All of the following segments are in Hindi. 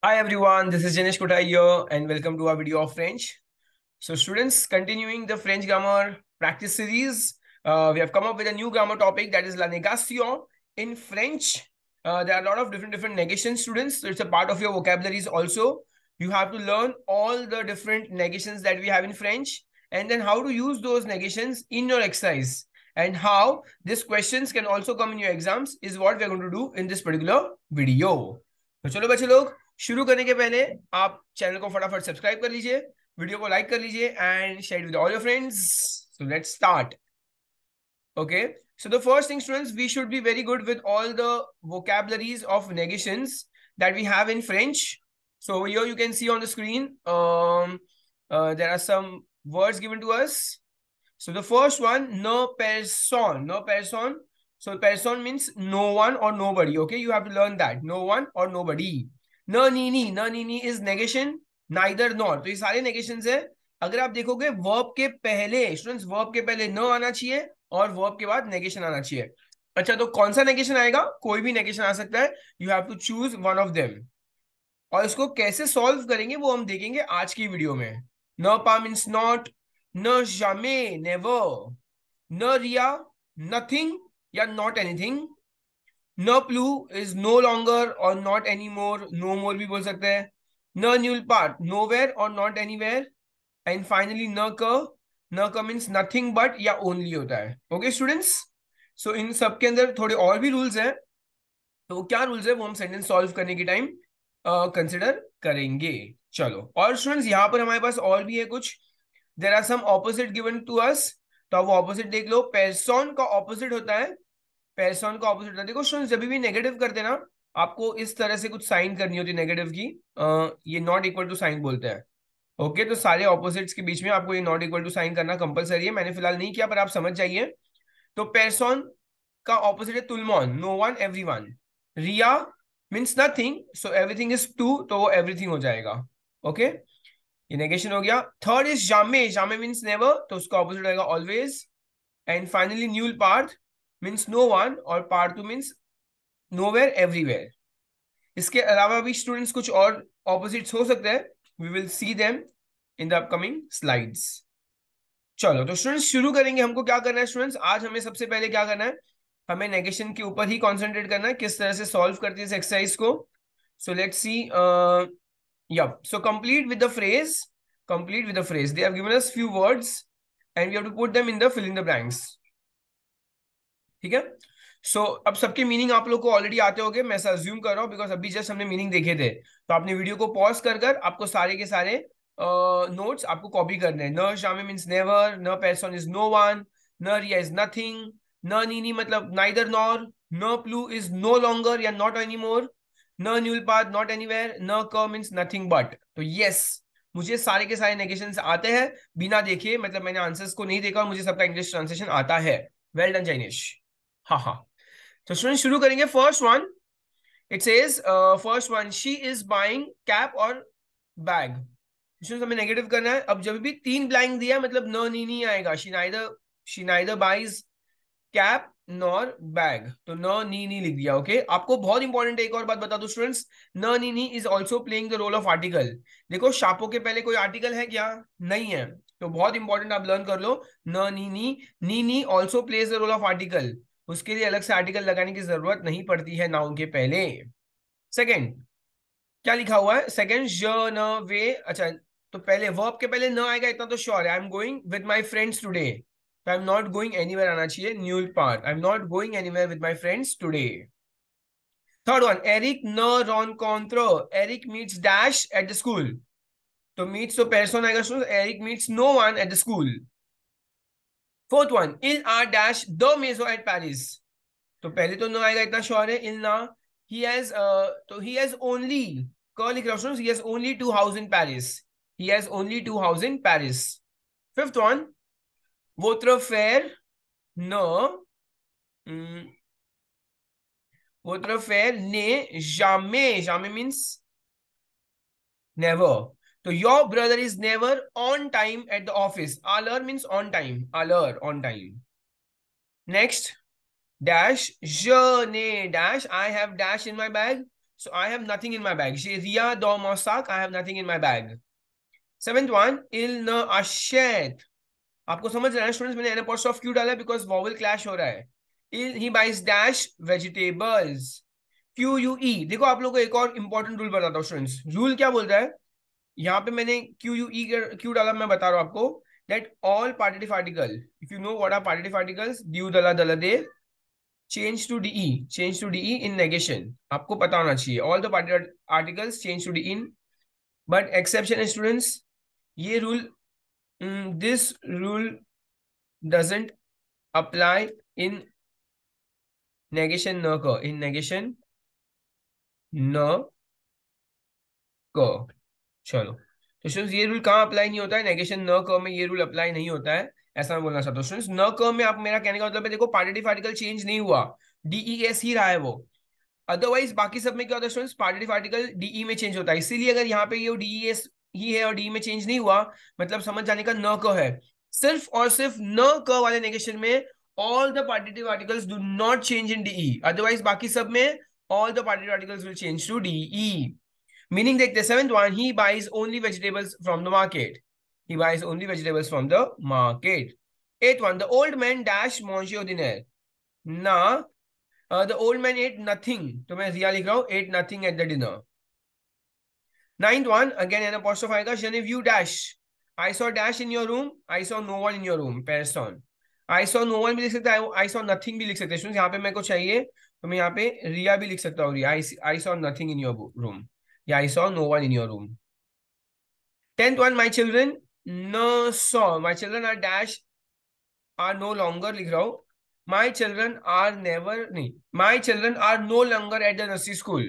Hi everyone, this is Janesh Kotai here and welcome to our video of French. So students, continuing the French grammar practice series, uh, we have come up with a new grammar topic that is la négation. In French, uh, there are a lot of different different negations students. So it's a part of your vocabularies also. You have to learn all the different negations that we have in French and then how to use those negations in your exercise and how these questions can also come in your exams is what we're going to do in this particular video. So, chalo bachche log, शुरू करने के पहले आप चैनल को फटाफट सब्सक्राइब कर लीजिए वीडियो को लाइक कर लीजिए and share with all your friends so let's start okay so the first thing students we should be very good with all the vocabularies of negations that we have in french so here you can see on the screen um uh, there are some words given to us so the first one no person no person so person means no one or nobody okay you have to learn that no one or nobody नीनी न नीनी इज नेगेशन नाइदर नॉट तो ये सारे नेगेशन है अगर आप देखोगे वर्ब के पहले स्टूडेंट्स वर्ब के पहले न आना चाहिए और वर्ब के बाद नेगेशन आना चाहिए अच्छा तो कौन सा नेगेशन आएगा कोई भी नेगेशन आ सकता है you have to choose one of them और इसको कैसे सॉल्व करेंगे वो हम देखेंगे आज की वीडियो में न पा मीन्स नॉट न जामे नेवर न रिया नथिंग या नॉट एनीथिंग न प्लू इज नो लॉन्गर और not any more no more भी बोल सकते हैं न न्यूल पार्ट नो वेयर और not anywhere and finally न क न क मीन्स नथिंग बट या ओनली होता है ओके स्टूडेंट्स सो इन सब के अंदर थोड़े और भी रूल्स हैं तो क्या रूल्स है वो हम सेंटेंस सॉल्व करने के टाइम कंसिडर करेंगे चलो और स्टूडेंट्स यहाँ पर हमारे पास और भी है कुछ there are some opposite given to us तो आप वो ऑपोजिट देख लो पेरसोन का ऑपोजिट होता है पैरसॉन का ऑपोजिट होता है देखो स्टूडेंट जब भी नेगेटिव करते ना आपको इस तरह से कुछ साइन करनी होती है नेगेटिव की आ, ये नॉट इक्वल टू साइन बोलते हैं ओके okay, तो सारे ऑपोजिट्स के बीच में आपको ये नॉट इक्वल टू साइन करना कंपलसरी है मैंने फिलहाल नहीं किया पर आप समझ जाइए तो पेरसोन का ऑपोजिट है तुलमोन नो वन एवरी वन रिया means nothing so everything is टू तो वो एवरीथिंग हो जाएगा ओके okay? ये नेगेशन हो गया थर्ड इज जामे जामे मीन्स नेवर तो उसका ऑपोजिट आएगा ऑलवेज एंड फाइनली न्यूल पार्थ मीन्स नो वन और पार्ट टू मीन्स नो वेयर एवरीवेयर इसके अलावा भी स्टूडेंट्स कुछ और ऑपोजिट्स हो सकते हैं we will see them in the upcoming slides चलो तो स्टूडेंट्स शुरू करेंगे हमको क्या करना है स्टूडेंट्स आज हमें सबसे पहले क्या करना है हमें नेगेशन के ऊपर ही कॉन्सेंट्रेट करना है किस तरह से सॉल्व करती है इस एक्सरसाइज को so let see yep so complete with the phrase complete with the phrase they have given us few words and we have to put them in the fill in the ठीक है सो so, अब सबके मीनिंग आप लोग को ऑलरेडी आते होंगे मैं अज्यूम कर रहा हूँ बिकॉज अभी जस्ट हमने मीनिंग देखे थे तो आपने वीडियो को पॉज कर कर आपको सारे के सारे नोट्स uh, आपको कॉपी करने हैं न शामे मीन्स नेवर न पैसन इज नो वन न रिया इज नथिंग न नीनी मतलब नाइदर नॉर न प्लू इज नो लॉन्गर या नॉट एनी मोर न न्यूल पाथ नॉट वेयर न क मीन्स नथिंग बट तो यस मुझे सारे के सारे नेगेशन आते हैं बिना देखे मतलब मैंने आंसर्स को नहीं देखा और मुझे सबका इंग्लिश ट्रांसलेशन आता है वेल डन जैनिश हाँ हाँ तो स्टूडेंट शुरू करेंगे first one it says first one she is buying cap और बैग हमें नेगेटिव करना है अब जब भी तीन ब्लैंक दिया मतलब नो नी नहीं आएगा she neither she neither buys cap nor bag तो न नी नी लिख दिया ओके okay? आपको बहुत इंपॉर्टेंट एक और बात बता दो स्टूडेंट्स न नी नी is also playing the role of article देखो शापो के पहले कोई आर्टिकल है क्या नहीं है तो बहुत इंपॉर्टेंट आप लर्न कर लो न नी नी नी नी also plays the role of article उसके लिए अलग से आर्टिकल लगाने की जरूरत नहीं पड़ती है नाउन के पहले सेकेंड क्या लिखा हुआ है सेकेंड ज न वे अच्छा तो पहले वर्ब के पहले न आएगा इतना तो श्योर है I am going with my friends today I am not going anywhere आना चाहिए न्यू पार्ट I am not going anywhere with my friends today third one Eric न रॉन कॉन्ट्रो Eric meets dash at the school तो मीट्स तो पेरसोन आएगा Eric meets no one at the school fourth one इन आर डैश द मेजो एट पैरिस तो पहले तो ना आएगा इतना श्योर है इन ना ही हैज uh, तो ही हैज ओनली क लिख रहा he has only two house in Paris he has only two house in Paris fifth one वोत्र फेयर न वोत्र फेयर ने जामे जामे मीन्स नेवर तो your brother is never on time at the office आलर मीन्स ऑन टाइम आलर ऑन टाइम नेक्स्ट डैश ने dash I have dash in my bag so I So I have nothing in रिया दो मोसाक I have nothing in my bag seventh one इल न ashet. आपको समझ रहा है स्टूडेंट्स मैंने एन ऑफ क्यू डाला बिकॉज वॉवल क्लैश हो रहा है इल he buys dash vegetables Q U E देखो आप लोगों को एक और इंपॉर्टेंट रूल बताता हूँ स्टूडेंट्स रूल क्या बोलता है यहाँ पे मैंने क्यू यू ई क्यू डाला मैं बता रहा हूँ आपको that all partitive article if you know what are partitive articles du dala dala de change to de change to de in negation aapko pata hona chahiye all the partitive articles change to de in but exception students ye rule this rule doesn't apply in negation न क in negation न क चलो तो स्टूडेंट ये रूल कहाँ अप्लाई नहीं होता है नेगेशन न कर्म में ये रूल अप्लाई नहीं होता है ऐसा मैं बोलना चाहता हूँ न कर्म में आप मेरा कहने का मतलब है देखो पार्टेटिव आर्टिकल चेंज नहीं हुआ डीई एस e ही रहा है वो अदरवाइज बाकी सब में क्या होता है student partitive article D E change होता है इसीलिए अगर यहाँ पे ये डीई एस e ही है और डी e में चेंज नहीं हुआ मतलब समझ जाने का न क है सिर्फ और सिर्फ न क वाले नेगेशन में all the partitive articles do not change in D E otherwise बाकी सब में all the partitive articles will change to D E meaning that the seventh one he buys only vegetables from the market he buys only vegetables from the market eighth one the old man dash monsieur dinner na uh, the old man ate nothing to main riya likh raha hu ate nothing at the dinner ninth one again an apostrophe aayega shanif you dash i saw dash in your room i saw no one in your room person I saw no one भी लिख सकते हैं आई सॉ नथिंग भी लिख सकते हैं यहाँ पे मेरे को चाहिए तो मैं यहाँ पे रिया भी लिख सकता हूँ रिया I saw nothing in your room Yeah, I saw no one in your room. Tenth one, my children, no saw. My children are dash, are no longer, likh My children are never, nahi. My children are no longer at the nursery school.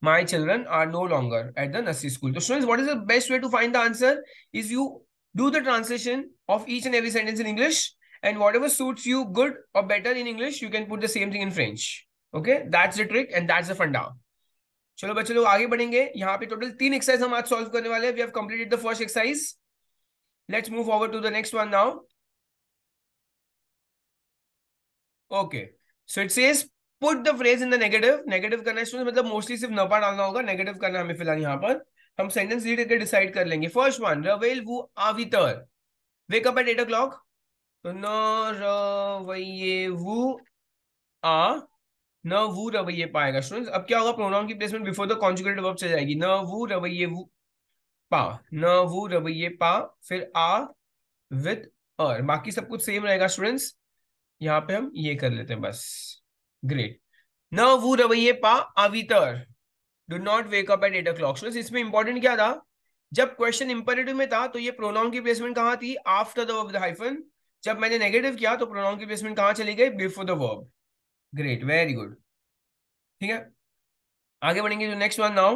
My children are no longer at the nursery school. So students, what is the best way to find the answer? Is you do the translation of each and every sentence in English and whatever suits you good or better in English, you can put the same thing in French. Okay, that's the trick and that's the funda. चलो बच्चे लोग आगे बढ़ेंगे यहाँ पे टोटल तीन एक्सरसाइज हम आज सॉल्व करने वाले हैं we have completed the first exercise let's move forward to the next one now okay so it says put the phrase in the negative negative करना है मतलब मोस्टली सिर्फ नपा डालना होगा नेगेटिव करना हमें फिलहाल यहाँ पर हम सेंटेंस रीड करके डिसाइड कर लेंगे फर्स्ट वन रवेल वो आवितर wake up at eight o'clock तो न रवैये वो आ न वो रवैये पाएगा स्टूडेंट अब क्या होगा प्रोनाउन की placement before the conjugated verb से जाएगी न वो रवैये वो पा न वो रवैये पा फिर आ विद और बाकी सब कुछ सेम रहेगा स्टूडेंट्स यहाँ पे हम ये कर लेते हैं बस ग्रेट न वो रवैये पा अवितर do not wake up at eight o'clock इसमें इंपॉर्टेंट क्या था जब क्वेश्चन इंपरेटिव में था तो ये प्रोनाउन की प्लेसमेंट कहाँ थी after the verb the hyphen जब मैंने नेगेटिव किया तो प्रोनाउन की प्लेसमेंट कहाँ चली गई before the verb great very good ठीक है आगे बढ़ेंगे जो नेक्स्ट वन नाउ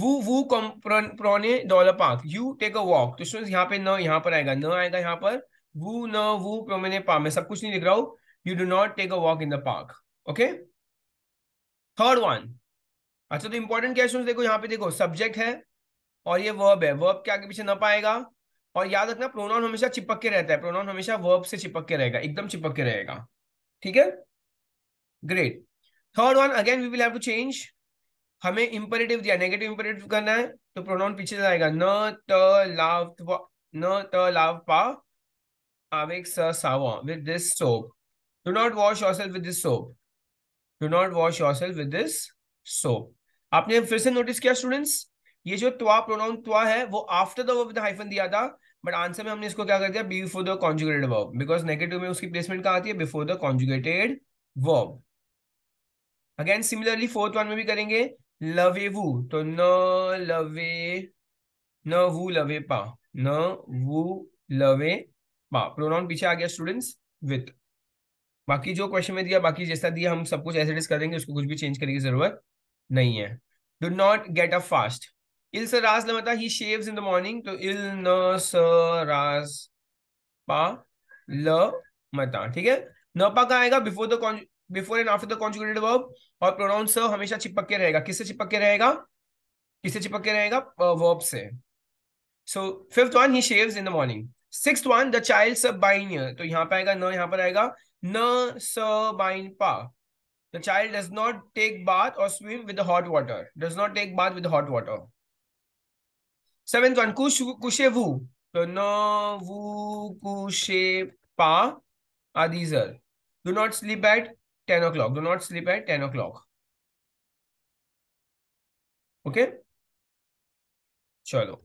वो वो वू प्रोने डॉलर पार्क यू टेक अ वॉक तो स्टूडेंट्स यहाँ पे न यहाँ पर आएगा न आएगा यहाँ पर वो न वो प्रोमेने पार्क मैं सब कुछ नहीं लिख रहा हूँ you do not take a walk in the park okay third one अच्छा तो इंपॉर्टेंट क्या देखो यहाँ पे देखो सब्जेक्ट है और ये वर्ब है वर्ब के आगे पीछे न पाएगा और याद रखना प्रोनाउन हमेशा चिपक के रहता है प्रोनाउन हमेशा वर्ब से चिपक के रहेगा एकदम चिपक के रहेगा ठीक है great third one again we will have to change हमें इंपरेटिव दिया नेगेटिव इंपरेटिव करना है तो प्रोनाउन पीछे जाएगा न त लाव न त लाव पा आवेग स सावा with this soap do not wash yourself with this soap do not wash yourself with this soap आपने फिर से नोटिस किया स्टूडेंट्स ये जो त्वा प्रोनाउन त्वा है वो after the verb with hyphen दिया था बट आंसर में हमने इसको क्या कर दिया before the conjugated verb because negative में उसकी प्लेसमेंट कहा आती है before the conjugated verb again similarly fourth one में भी करेंगे लवे वू तो न लवे न वू लवे पा न वू लवे पा प्रोनाउन पीछे आ गया स्टूडेंट्स विथ बाकी जो क्वेश्चन में दिया बाकी जैसा दिया हम सब कुछ कर देंगे उसको कुछ भी चेंज करने की जरूरत नहीं है do not get a fast इल सर राज लमता he shaves in the morning तो इल न स राज पा ल मता ठीक है न पा का आएगा before the before and after the conjugated verb और प्रोनाउन सर हमेशा चिपक के रहेगा किससे चिपक के रहेगा किससे चिपक के रहेगा वर्ब से so fifth one he shaves in the morning six one the child सब बाइन तो यहाँ पर आएगा न यहाँ पर आएगा न स बाइन पा the child does not take bath और swim with hot water does not take bath with hot water seventh one कुश कुशे वू तो न वू कुशे पा आदि do not sleep at 10 o'clock. Do not sleep at 10 o'clock. Okay? Chalo.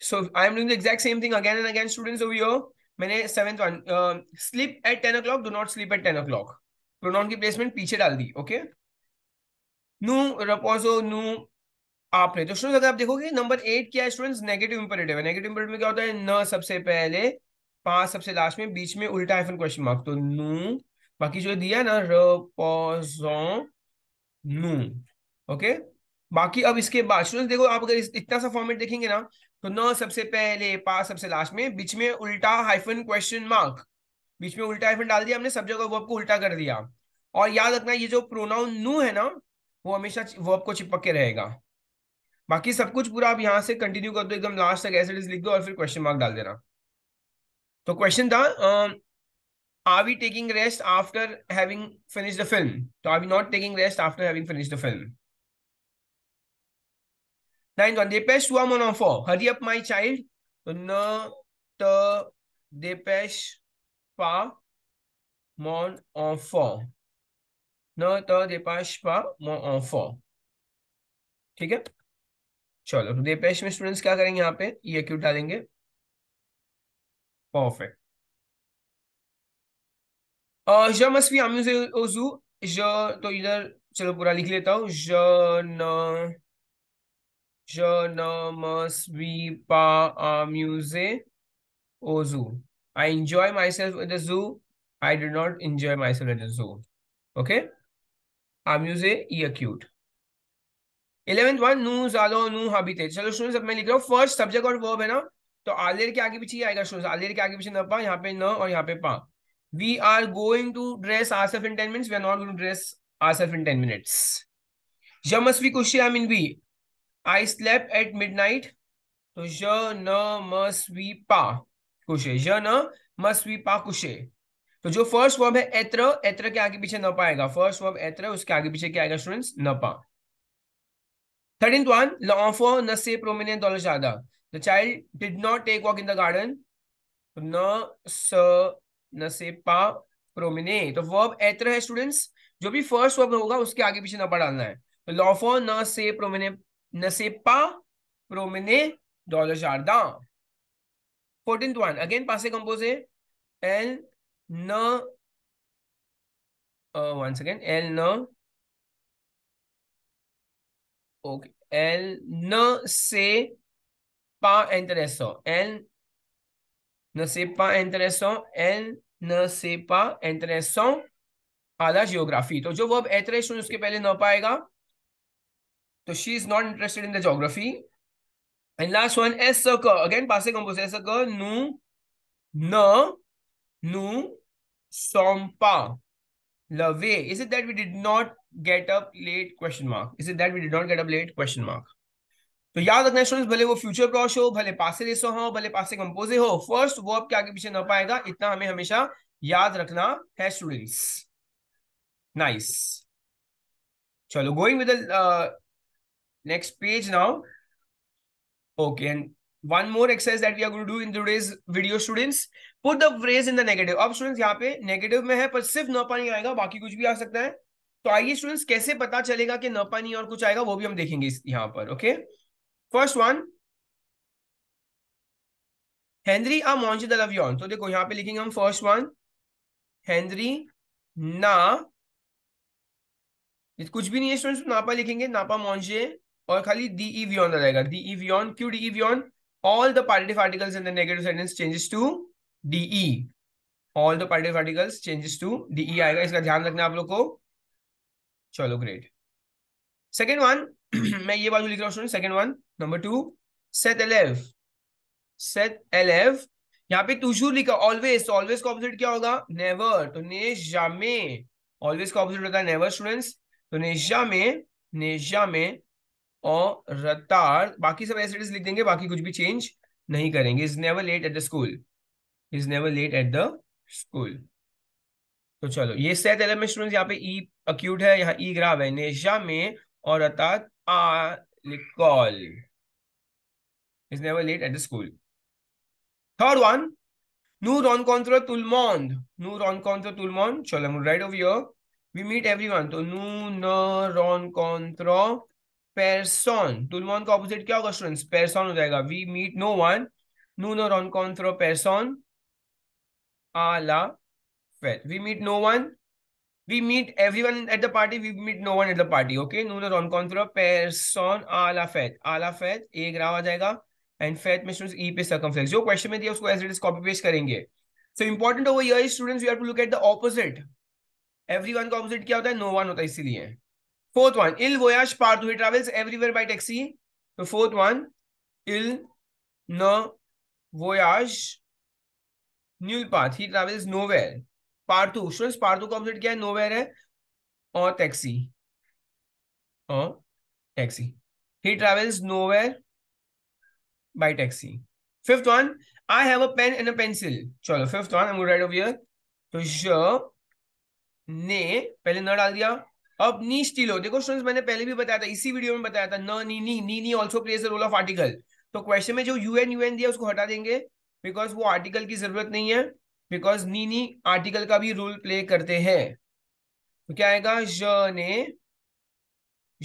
So I am doing the exact same thing again and again, students, over here. मैंने seventh one sleep at ten o'clock do not sleep at ten o'clock pronoun की प्लेसमेंट पीछे डाल दी ओके नू रपोजो नू आपने तो स्टूडेंट्स अगर आप देखोगे नंबर एट क्या है स्टूडेंट्स नेगेटिव इंपरेटिव है नेगेटिव इंपरेटिव में क्या होता है न सबसे पहले पांच सबसे लास्ट में बीच में उल्टा हाइफन क्वेश्चन मार्क तो नू बाकी जो दिया है ना रपोजोनू ओके बाकी अब इसके बाद स्टूडेंट देखो आप अगर इतना सा फॉर्मेट देखेंगे ना तो न सबसे पहले पास सबसे लास्ट में बीच में उल्टा हाइफन क्वेश्चन मार्क बीच में उल्टा हाइफन डाल दिया हमने सब जगह वर्ब को उल्टा कर दिया और याद रखना ये जो प्रोनाउन नू है ना वो हमेशा वर्ब को चिपक के रहेगा बाकी सब कुछ पूरा आप यहां से कंटिन्यू कर दो एकदम लास्ट तक एसिड लिख दो और फिर क्वेश्चन मार्क डाल देना तो क्वेश्चन था are we taking rest after having finished the film? So are we not taking rest after having finished the film? Ninth one, Depesh Four. Hurry up, my child. Na ta Depesh pa mon Four. Na ta Depesh pa mon Four. ठीक है चलो तो देपेश में स्टूडेंट्स क्या करेंगे यहाँ पे ये क्यों डालेंगे परफेक्ट तो इधर चलो पूरा लिख लेता हूँ ज न ज न पा आम्यूजे I enjoy myself at the zoo I did not enjoy myself at the zoo okay आम्यूजे इलेवेंथ वन नू जालो नू हाबिते चलो स्टूडेंट्स मैं लिख रहा हूँ फर्स्ट सब्जेक्ट और वर्ब है ना तो आलेर के आगे पीछे आएगा आलेर के आगे पीछे न पा यहाँ पे न और यहाँ पे पा we are going to dress ourselves in 10 minutes. We are not going to dress ourselves in 10 minutes. Je must be couché, I'm in we. I slept at midnight. So, je ne me suis pas couché. Je ne me suis pas couché. तो जो फर्स्ट वर्ब है एत्र एत्र के आगे पीछे न पाएगा फर्स्ट वर्ब एत्र उसके आगे पीछे क्या आएगा स्टूडेंट्स न पा थर्टीन वन लॉफो न से प्रोमिने ज्यादा the child did not take walk in the garden न स नसेपा प्रोमिने तो वर्ब एत्र है स्टूडेंट्स जो भी फर्स्ट वर्ब होगा उसके आगे पीछे नपा डालना है तो लॉफो न से प्रोमिने नसेपा प्रोमिने डॉलर शारदा फोर्टीन वन अगेन पासे कंपोज है एल न वन सेकेंड एल न ओके एल न से पा एंटरेसो एल Nos sepa interesó, él no sepa interesó a la geography. तो जो वर्ब एतरेशन उसके पहले she is not interested in the geography. And last one, and last one एस सक अगेन पासे कंपोज एस सक नु न नु sompa lave is it that we did not get up late question mark is it that we did not get up late question mark तो याद रखना स्टूडेंट्स भले वो फ्यूचर क्रॉस हो भले पासे रेसो हो भले पासे कंपोजे हो फर्स्ट वो आपके आगे पीछे न पाएगा इतना हमें हमेशा याद रखना है स्टूडेंट्स नाइस चलो going with next page now okay and one more exercise that we are going to do in today's video students put the phrase in the negative अब स्टूडेंट्स यहाँ पे नेगेटिव में है पर सिर्फ न पानी आएगा बाकी कुछ भी आ सकता है तो आइए स्टूडेंट्स कैसे पता चलेगा कि न पानी और कुछ आएगा वो भी हम देखेंगे यहाँ पर okay okay? First one Henry आ मोन्जी दलवियन तो देखो यहां पे लिखेंगे हम फर्स्ट वन हेनरी ना कुछ भी नहीं है स्टूडेंट्स नापा लिखेंगे नापा मोन्जे और खाली डी ई वियन रहेगा डी ई वियन क्यू D E all the partitive articles in the negative sentence changes to D E all the partitive articles changes to D E आएगा इसका ध्यान रखना आप लोग को चलो ग्रेट सेकेंड वन मैं ये बाजू लिख रहा हूँ student second one number two सेट एलेव सेट एलेव यहाँ पे तुशूर लिखा ऑलवेज ऑलवेज का ऑपोजिट क्या होगा नेवर तो नेशा ऑलवेज का ऑपोजिट होता है नेवर स्टूडेंट्स तो नेशा में और रतार बाकी सब ऐसे लिख देंगे बाकी कुछ भी चेंज नहीं करेंगे is never late at the school is never late at the school तो चलो ये सेट एलेव में स्टूडेंट्स यहाँ पे ई e अक्यूट है यहाँ ई e ग्राव है नेशा में और रतार are Nicole is never late at the school. Third one, nous rencontre tout le monde. Nous rencontre tout le monde. So I'm right over here. We meet everyone. So nous ne rencontre personne. Tout le monde ka opposite kya hoga students? Person ho jayega. We meet no one. Nous ne rencontre personne à la fête. We meet no one We meet everyone at the party. We meet no one at the party. Okay. Nun और on कौन सा person à la fête. À la fête एक राव आ जाएगा and fête Mr. e pe circumflex. Jo question mein diya, usko as it is copy paste karenge. So important over here is students we have to look at the opposite. Everyone का opposite क्या होता है? No one होता है इसीलिए. Fourth one, Il voyage part two. He travels everywhere by taxi. The fourth one, Il no voyage nil path. He travels nowhere. पार्थू स्टूडेंट्स पार्थू का ऑपोजिट क्या है नोवेर है और टैक्सी और taxi he travels nowhere by taxi fifth one I have a pen and a pencil चलो fifth one I am right over तो श ने पहले न डाल दिया अब नी हो देखो स्टूडेंट्स मैंने पहले भी बताया था इसी वीडियो में बताया था न नी नी नी नी also plays the role of article तो क्वेश्चन में जो यूएन यूएन दिया उसको हटा देंगे बिकॉज वो आर्टिकल की जरूरत नहीं है बिकॉज नी नी आर्टिकल का भी रोल प्ले करते हैं तो क्या आएगा ज ने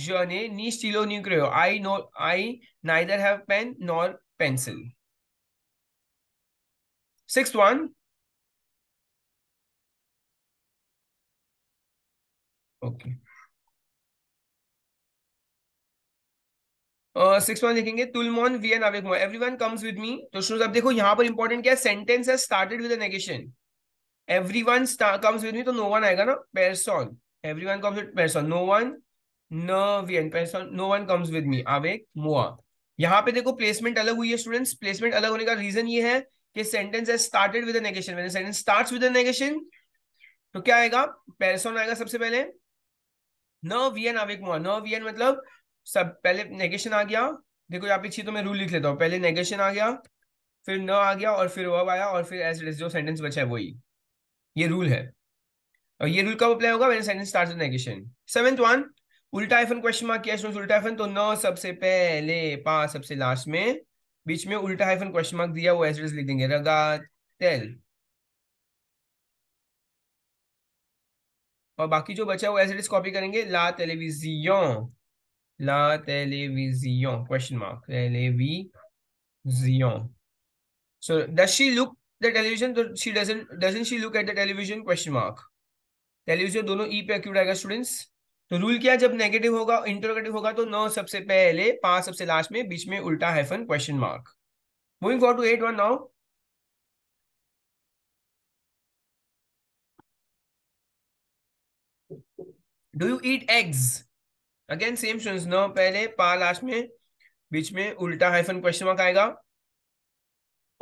ज ने नी स्टीलो नी क्रियो I know I neither have pen nor pencil six one okay six point लिखेंगे तुलमोन वी एन आवेक every one comes with me तो शुरू अब देखो यहाँ पर इंपॉर्टेंट क्या है सेंटेंस है started with negation every one comes with me तो नो वन आएगा ना पेरसॉन एवरी वन कम्स विद पेरसॉन नो वन न वी एन पेरसॉन no one comes with me आवेक मोआ यहाँ पे देखो प्लेसमेंट अलग हुई है स्टूडेंट्स प्लेसमेंट अलग होने का रीजन ये है कि सेंटेंस है started with negation when sentence start with negation तो क्या आएगा पेरसॉन आएगा सबसे पहले न वी एन आवेक मोआ न वी एन मतलब सब पहले नेगेशन आ गया देखो यहाँ पे छी तो मैं रूल लिख लेता हूँ पहले नेगेशन आ गया फिर न आ गया और फिर वर्ब आया और फिर एज इट इज जो सेंटेंस बचा है वही ये रूल है और ये रूल कब अप्लाई होगा when sentence start negation seventh one उल्टा एफन क्वेश्चन मार्क किया स्टूडेंट्स उल्टा एफन तो न सबसे पहले पा सबसे लास्ट में बीच में उल्टा हाइफन क्वेश्चन मार्क दिया वो एज इट इज लिख देंगे रगा तेल और बाकी जो बचा है वो एज इट इज कॉपी करेंगे ला टेलीविजन La television question mark, Television. So does she look the television? She doesn't, doesn't she look at the television, question mark. Television. दोनों e पे अक्यूट आएगा students? तो रूल क्या जब नेगेटिव होगा इंटरोगेटिव होगा तो नौ सबसे पहले पांच सबसे लास्ट में बीच में उल्टा hyphen question mark moving for to eight one now do you eat eggs again same सुन सुनो पहले पा लास्ट में बीच में उल्टा हाइफन क्वेश्चन मार्क आएगा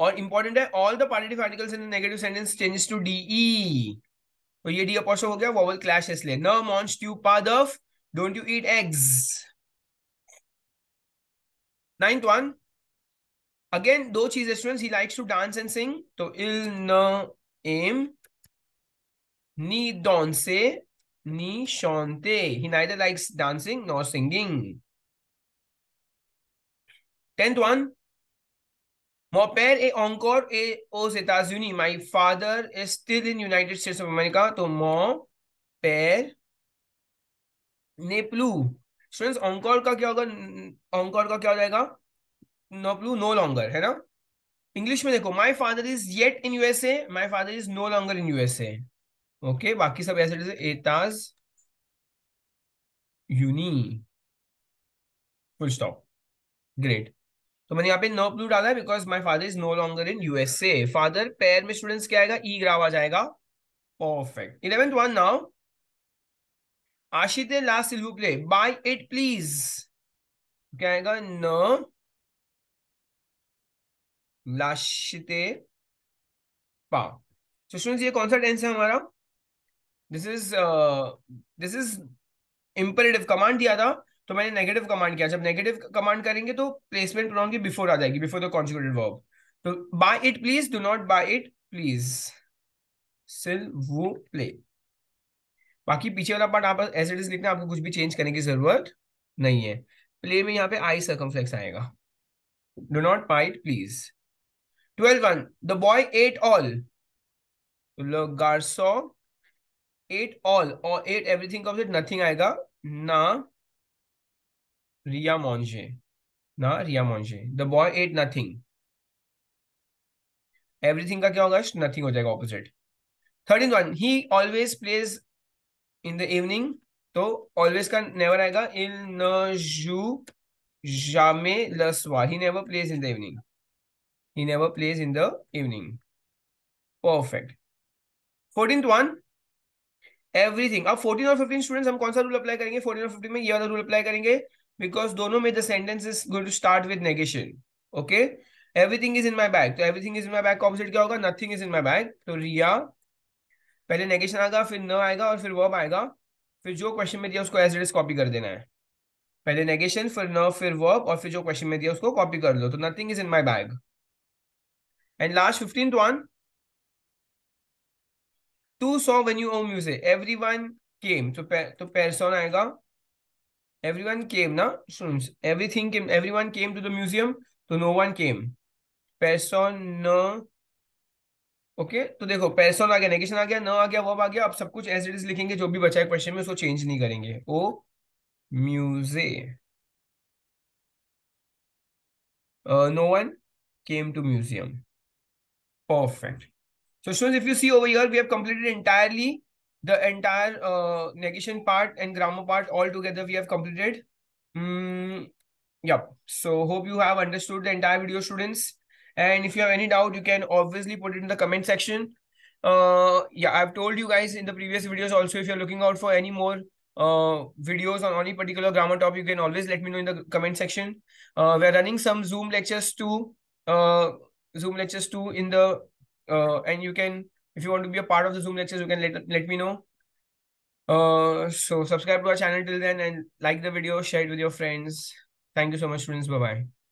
और इंपॉर्टेंट है all the positive articles in negative sentence changes to D E तो ये डी अपोस्टो हो गया वोवल क्लैश इसलिए न मॉन्स ट्यू पादफ don't you eat eggs ninth one again दो चीज students he likes to dance and sing तो इल न एम नी डॉन से Ni Shante. He neither likes dancing nor singing. Tenth one. Mon père est encore et aux États-Unis. My father is still in United States of America. So mon père ne plus. Students, encore ka kya hoga? encore ka kya हो जाएगा नो प्लू नो लॉन्गर है ना इंग्लिश में देखो my father is yet in USA my father is no longer in USA okay बाकी सब ऐसे जैसे एताज यूनी फुल स्टॉप ग्रेट तो मैंने यहाँ पे नो ब्लू डाला है because my father is no longer in USA father पैर में स्टूडेंट्स क्या आएगा ई e ग्राव आ जाएगा परफेक्ट इलेवेंथ वन नाउ आशित लास्ट सिल्व प्ले बाय इट प्लीज क्या आएगा न लाशिते पा तो स्टूडेंट्स ये कौन सा टेंस है हमारा this is this is imperative command दिया था तो मैंने नेगेटिव कमांड किया जब नेगेटिव कमांड करेंगे तो प्लेसमेंट प्रोनाउन की बिफोर आ जाएगी बिफोर द कॉन्जुगेटेड वर्ब तो buy it please do not buy it please सिल वो प्ले बाकी पीछे वाला पार्ट आप एज इट इज लिखना आपको कुछ भी चेंज करने की जरूरत नहीं है प्ले में यहाँ पे आई सर्कमफ्लेक्स आएगा do not buy it please twelve one the boy at all गार्सो एट ऑल और at everything of opposite nothing आएगा ना रिया मोन्जे ना रिया मोन्जे the boy at nothing everything का क्या होगा नथिंग हो जाएगा opposite thirteen one he always plays in the evening तो ऑलवेज का नेवर आएगा इन न जू जामे लसवा he never plays in the evening he never plays in the evening perfect fourteen one everything अब फोर्टीन और फिफ्टीन स्टूडेंट्स हम कौन सा रूल अप्लाई करेंगे 14 और 15 में ये वाला रूल अप्लाई करेंगे बिकॉज दोनों में the sentence is going to start with negation okay everything is in my bag तो everything is in my bag का ऑपोजिट क्या होगा nothing is in my bag तो रिया पहले नेगेशन आएगा फिर न आएगा और फिर वर्ब आएगा फिर जो क्वेश्चन में दिया उसको एज इट इज कॉपी कर देना है पहले नेगेशन फिर न फिर वर्ब और फिर जो क्वेश्चन में दिया उसको कॉपी कर लो तो nothing is in my bag and last fifteen one टू सॉ व्हेन यू ओम म्यूजिक वन केम तो पे, तो पेरसोन आएगा एवरी वन केम ना students thing came one came to the museum तो नो वन केम पेरसोन न ओके तो देखो पेरसोन आ गया नेगेशन आ गया न आ गया वर्ब आ गया अब सब कुछ एज इट इज लिखेंगे जो भी बचा है क्वेश्चन में उसको चेंज नहीं करेंगे ओ म्यूजे no one came to museum perfect So students, if you see over here, we have completed entirely the entire uh, negation part and grammar part all together we have completed. Mm, yep. So hope you have understood the entire video students. And if you have any doubt, you can obviously put it in the comment section. Uh, yeah, I've told you guys in the previous videos also, if you're looking out for any more uh, videos on any particular grammar topic, you can always let me know in the comment section. Uh, we're running some Zoom lectures too. Uh, Zoom lectures too in the uh, and you can if you want to be a part of the zoom lectures you can let, let me know uh so subscribe to our channel till then and like the video share it with your friends thank you so much friends. bye bye